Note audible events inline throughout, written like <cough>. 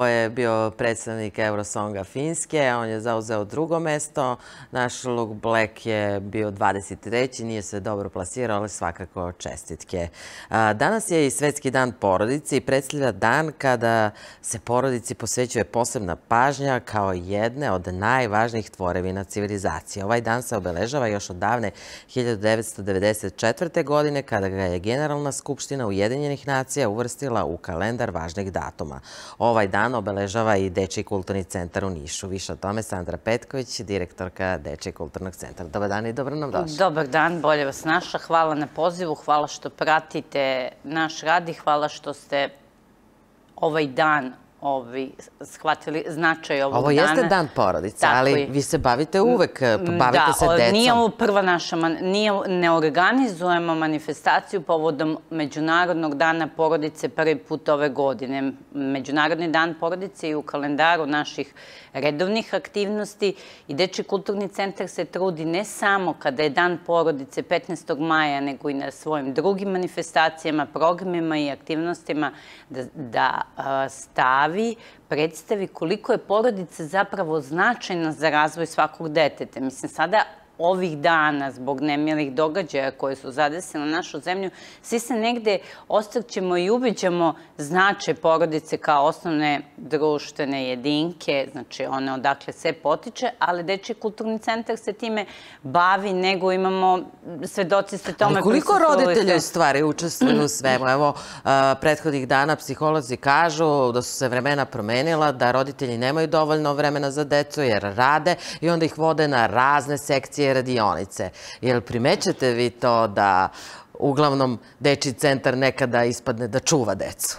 boy, bio predstavnik Eurosonga Finske, on je zauzeo drugo mesto. Naš Luke Black je bio 23. Nije se dobro plasirao, ali svakako čestitke. Danas je i Svetski dan porodici i predstavlja dan kada se porodici posvećuje posebna pažnja kao jedne od najvažnijih tvorevina civilizacije. Ovaj dan se obeležava još od davne 1994. godine kada ga je Generalna skupština Ujedinjenih nacija uvrstila u kalendar važnih datuma. Ovaj dan obeležava obeležava i Deči kulturni centar u Nišu. Više o tome Sandra Petković, direktorka Deči kulturnog centra. Dobar dan i dobro nam došlo. Dobar dan, bolje vas naša. Hvala na pozivu, hvala što pratite naš rad i hvala što ste ovaj dan shvatili značaj ovog dana. Ovo jeste dan porodice, ali vi se bavite uvek, mm, eh, bavite da, se decom. Da, nije ovo prva naša, nije, ne organizujemo manifestaciju povodom Međunarodnog dana porodice prvi put ove godine. Međunarodni dan porodice je u kalendaru naših redovnih aktivnosti i Deči kulturni centar se trudi ne samo kada je dan porodice 15. maja, nego i na svojim drugim manifestacijama, programima i aktivnostima da, da eh, stavi bavi, predstavi koliko je porodica zapravo značajna za razvoj svakog deteta. Mislim, sada ovih dana zbog nemilih događaja koje su zadesile našu zemlju, svi se negde ostavćemo i ubiđamo značaj porodice kao osnovne društvene jedinke, znači one odakle sve potiče, ali Deči kulturni centar se time bavi, nego imamo svedoci ste tome... Ali koliko roditelja u stvari učestvuju u svemu? Evo, prethodnih dana psiholozi kažu da su se vremena promenila, da roditelji nemaju dovoljno vremena za decu jer rade i onda ih vode na razne sekcije radionice. Jel primećete vi to da uglavnom deči centar nekada ispadne da čuva decu?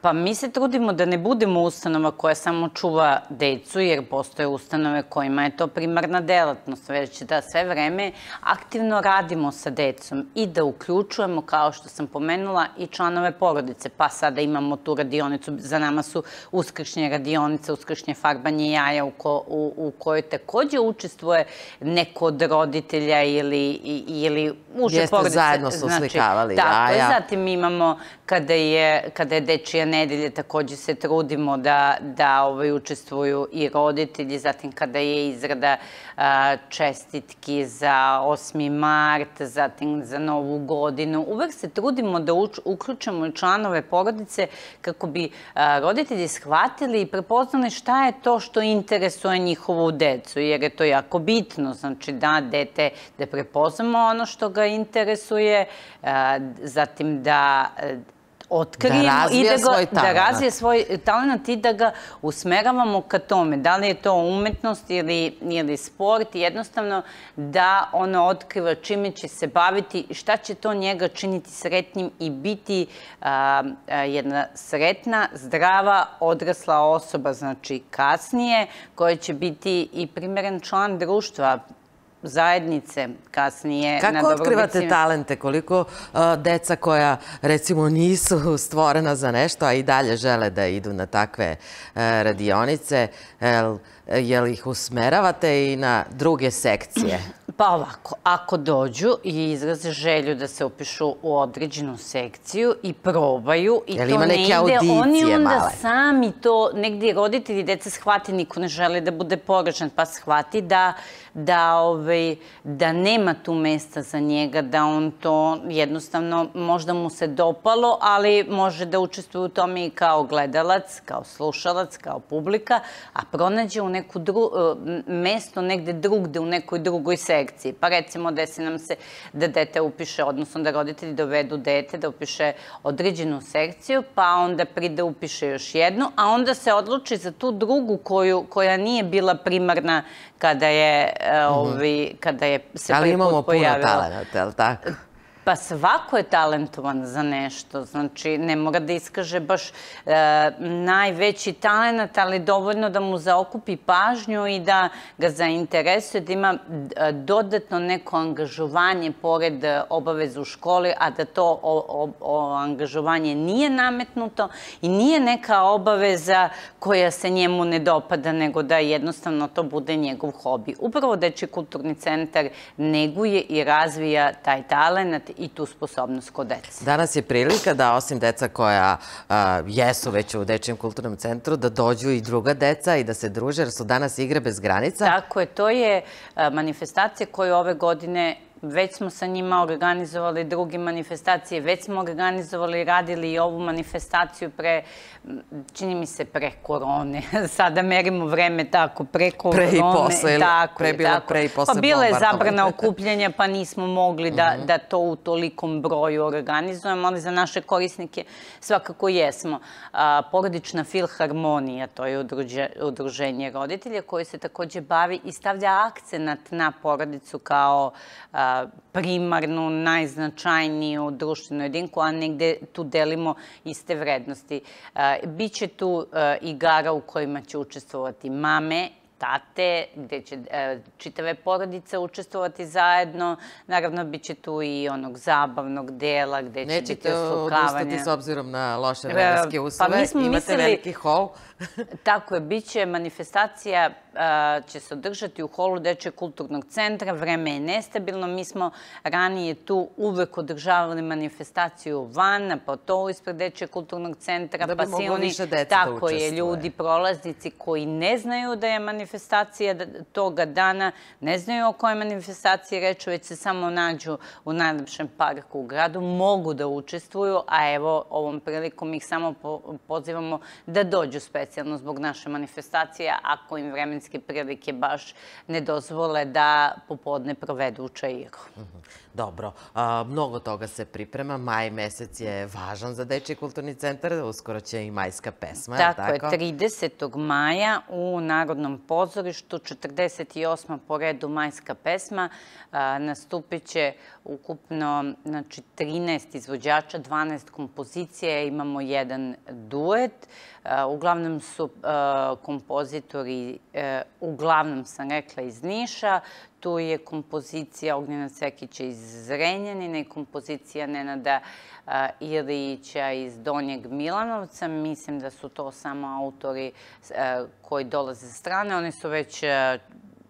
Pa mi se trudimo da ne budemo ustanova koja samo čuva decu, jer postoje ustanove kojima je to primarna delatnost, već da sve vreme aktivno radimo sa decom i da uključujemo, kao što sam pomenula, i članove porodice. Pa sada imamo tu radionicu, za nama su uskršnje radionice, uskršnje farbanje jaja u, ko, u, u kojoj takođe učestvuje neko od roditelja ili, ili uže porodice. Jeste zajedno su uslikavali znači, jaja. Tako, zatim imamo kada je, kada je dečija nedelje takođe se trudimo da, da ovaj, učestvuju i roditelji, zatim kada je izrada čestitki za 8. mart, zatim za novu godinu. Uvek se trudimo da uč, uključimo i članove porodice kako bi a, roditelji shvatili i prepoznali šta je to što interesuje njihovu decu, jer je to jako bitno, znači da dete, da prepoznamo ono što ga interesuje, a, zatim da otkrijemo da i da, svoj da razvije svoj talent i da ga usmeravamo ka tome. Da li je to umetnost ili, ili sport, jednostavno da ono otkriva čime će se baviti šta će to njega činiti sretnim i biti a, a, jedna sretna, zdrava, odrasla osoba, znači kasnije, koja će biti i primjeren član društva, zajednice kasnije. Kako otkrivate talente? Koliko deca koja recimo nisu <laughs> stvorena za nešto, a i dalje žele da idu na takve e, radionice, je li ih usmeravate i na druge sekcije? <clears throat> Pa ovako, ako dođu i izraze želju da se upišu u određenu sekciju i probaju i to ne ide, oni onda sami to, negdje roditelji dece shvati, niko ne žele da bude poražen, pa shvati da, da ove, ovaj, da nema tu mesta za njega, da on to jednostavno možda mu se dopalo, ali može da učestvuje u tome i kao gledalac, kao slušalac, kao publika, a pronađe u neku dru, e, mesto negde drugde, u nekoj drugoj sekciji. Pa recimo desi nam se da dete upiše, odnosno da roditelji dovedu dete da upiše određenu sekciju, pa onda pride upiše još jednu, a onda se odluči za tu drugu koju, koja nije bila primarna kada je e, ovaj, kada je se prvi put pojavila. Ali imamo puno talenta, je li tako? Pa svako je talentovan za nešto. Znači, ne mora da iskaže baš e, najveći talent, ali dovoljno da mu zaokupi pažnju i da ga zainteresuje, da ima e, dodatno neko angažovanje pored obaveza u školi, a da to o, o, o angažovanje nije nametnuto i nije neka obaveza koja se njemu ne dopada, nego da jednostavno to bude njegov hobi. Upravo Deči kulturni centar neguje i razvija taj talent i tu sposobnost kod dece. Danas je prilika da osim deca koja jesu već u Dečijem kulturnom centru, da dođu i druga deca i da se druže, jer su danas igre bez granica. Tako je, to je manifestacija koju ove godine već smo sa njima organizovali druge manifestacije, već smo organizovali i radili i ovu manifestaciju pre, čini mi se, pre korone. <laughs> Sada merimo vreme tako, pre korone. Pre i posle, ili tako, pre, bila, tako. pre i posle. Pa bila je zabrana okupljanja, pa nismo mogli da, mm -hmm. da to u tolikom broju organizujemo, ali za naše korisnike svakako jesmo. A, porodična filharmonija, to je udruđe, udruženje roditelja koje se takođe bavi i stavlja akcenat na porodicu kao a, primarnu, najznačajniju društvenu jedinku, a negde tu delimo iste vrednosti. E, biće tu e, igara u kojima će učestvovati mame tate, gde će e, čitave porodice učestvovati zajedno. Naravno, bit će tu i onog zabavnog dela gde će biti oslukavanje. Nećete odustati s obzirom na loše e, vremenske pa uslove. Imate veliki hol. <laughs> tako je, bit će manifestacija e, će se održati u holu Dečje kulturnog centra. Vreme je nestabilno. Mi smo ranije tu uvek održavali manifestaciju van, na potovu ispred Dečje kulturnog centra. Da bi pa više deca da učestvoje. Tako je, ljudi, prolaznici koji ne znaju da je manifestacija manifestacije toga dana, ne znaju o kojoj manifestaciji reču, već se samo nađu u najlepšem parku u gradu, mogu da učestvuju, a evo ovom prilikom ih samo pozivamo da dođu specijalno zbog naše manifestacije, ako im vremenske prilike baš ne dozvole da popodne provedu u Čairu. Mhm. Dobro, a, mnogo toga se priprema. Maj mesec je važan za Deči kulturni centar, uskoro će i majska pesma. Tako, je, 30. maja u Narodnom pozorištu, 48. po redu majska pesma, nastupit će ukupno znači, 13 izvođača, 12 kompozicija, imamo jedan duet. uglavnom su kompozitori, e, uglavnom sam rekla iz Niša, tu je kompozicija Ognjena Cekića iz Zrenjanina i kompozicija Nenada Ilića iz Donjeg Milanovca. Mislim da su to samo autori koji dolaze sa strane. Oni su već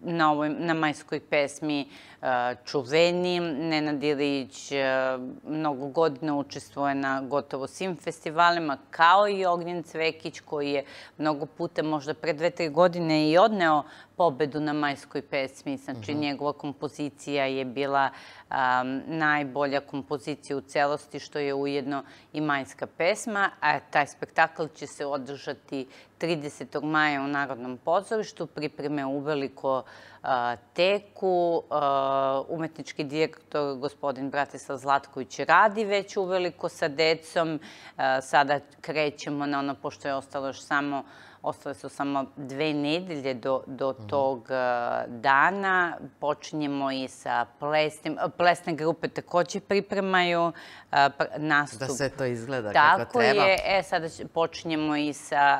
na, ovoj, na majskoj pesmi uh, čuveni. Nenad Ilić mnogo godina učestvuje na gotovo svim festivalima, kao i Ognjen Cvekić koji je mnogo puta, možda pre dve, tri godine i odneo pobedu na majskoj pesmi. Znači, mhm. njegova kompozicija je bila najbolja kompozicija u celosti, što je ujedno i majska pesma. A taj spektakl će se održati 30. maja u Narodnom pozorištu. Pripreme uveliko teku. Uh, Uh, umetnički direktor, gospodin Bratislav Zlatković, radi već uveliko sa decom. Uh, sada krećemo na ono, pošto je ostalo još samo ostale su samo dve nedelje do, do mhm. tog uh, dana. Počinjemo i sa plesnim. Plesne grupe takođe pripremaju nastup. Da se to izgleda Tako kako treba. Tako je. E, sada počinjemo i sa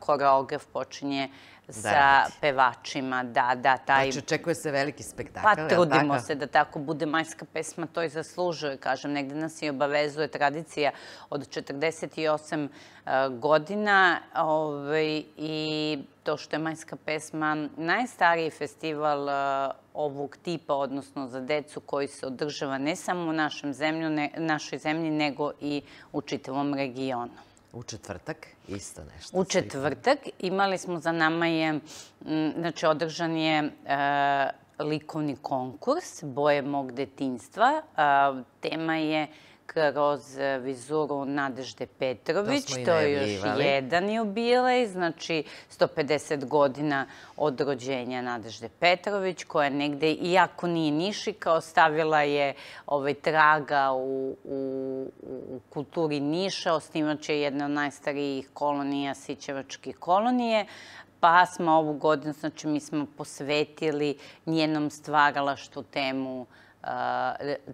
koreograf počinje sa pevačima, da, da, taj... Znači, očekuje se veliki spektakl, Pa, trudimo se da tako bude majska pesma, to i zaslužuje, kažem, negde nas i obavezuje tradicija od 48 e, godina ovaj, i to što je majska pesma najstariji festival e, ovog tipa, odnosno za decu koji se održava ne samo u našem našoj zemlji, nego i u čitavom regionu. U četvrtak isto nešto. U četvrtak imali smo za nama je, znači održan je e, likovni konkurs Boje mog detinstva. E, tema je kroz e, vizuru Nadežde Petrović. To, je još jedan jubilej, znači 150 godina od rođenja Nadežde Petrović, koja negde, iako nije Nišika, ostavila je ovaj, traga u, u, kulturi Niša, osnivač je jedna od najstarijih kolonija, Sićevački kolonije, pa smo ovu godinu, znači mi smo posvetili njenom stvaralaštu temu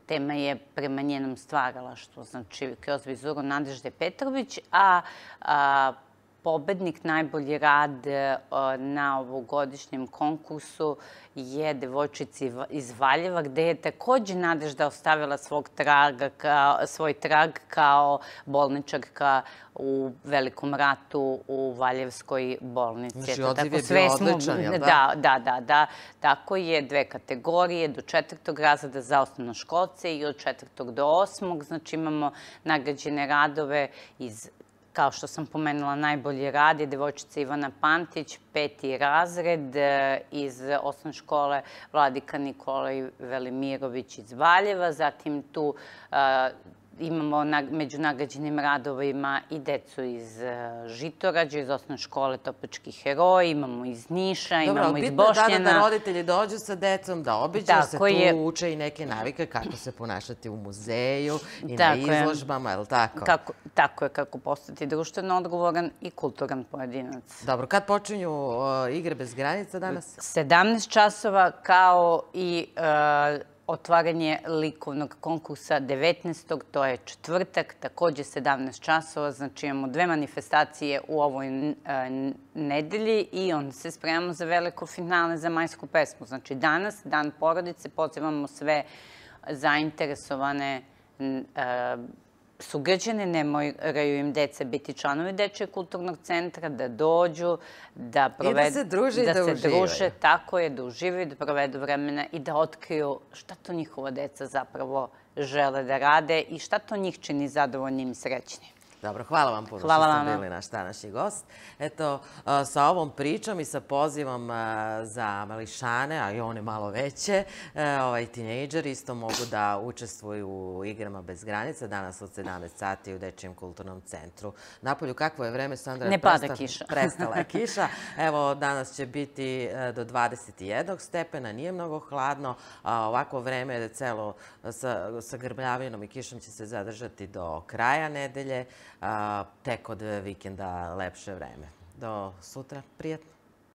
tema je prema njenom stvaralaštvu, znači kroz vizuru Nadežde Petrović, a, a Pobednik najbolji rad e, na ovogodišnjem konkursu je devojčici iz Valjeva, gde je takođe Nadežda ostavila svog traga, kao, svoj trag kao bolničarka u Velikom ratu u Valjevskoj bolnici. Znači, odziv je bio odličan, jel da? Da, da, da, da. Tako je dve kategorije, do četvrtog razreda za osnovno školce i od četvrtog do osmog. Znači, imamo nagrađene radove iz kao što sam pomenula, najbolji rad je devojčica Ivana Pantić, peti razred e, iz osnovne škole Vladika Nikolaj Velimirović iz Valjeva, zatim tu e, imamo na, među nagrađenim radovima i decu iz e, Žitorađa, iz osnovne škole Topački heroj, imamo iz Niša, imamo iz Bošnjana. Dobro, bitno je da, da, da roditelji dođu sa decom, da obiđu se, tu uče i neke navike kako se ponašati u muzeju i na izložbama, je li tako? tako je, kako postati društveno odgovoran i kulturan pojedinac. Dobro, kad počinju e, igre bez granica danas? 17 časova kao i e, otvaranje likovnog konkursa 19. to je četvrtak, takođe 17 časova, znači imamo dve manifestacije u ovoj e, nedelji i onda se spremamo za veliko finale za majsku pesmu. Znači danas, Dan porodice, pozivamo sve zainteresovane e, sugrađene, ne moraju im deca biti članovi Dečje kulturnog centra, da dođu, da, provedu... I da se druže da, da se druže, tako je, da uživaju, da provedu vremena i da otkriju šta to njihova deca zapravo žele da rade i šta to njih čini zadovoljnim i srećnim. Dobro, hvala vam puno hvala što ste bili naš današnji gost. Eto, sa ovom pričom i sa pozivom za mališane, a i one malo veće, e, ovaj, tinejdžeri isto mogu da učestvuju u igrama bez granica danas od 17 sati u Dečijem kulturnom centru. Napolju, kakvo je vreme, Sandra? Ne pada kiša. <laughs> Prestala je kiša. Evo, danas će biti e, do 21 stepena, nije mnogo hladno, ovako vreme je celo sa, sa grbljavinom i kišom će se zadržati do kraja nedelje a, tek od vikenda lepše vreme. Do sutra, prijetno.